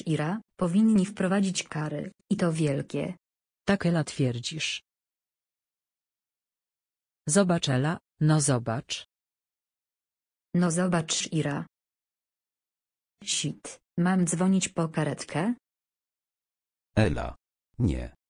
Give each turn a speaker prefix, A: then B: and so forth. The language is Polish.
A: Ira, powinni wprowadzić kary, i to wielkie. Tak Ela twierdzisz.
B: Zobacz Ela, no zobacz. No zobacz Ira. Shit, mam dzwonić po karetkę?
C: Ela. Nie.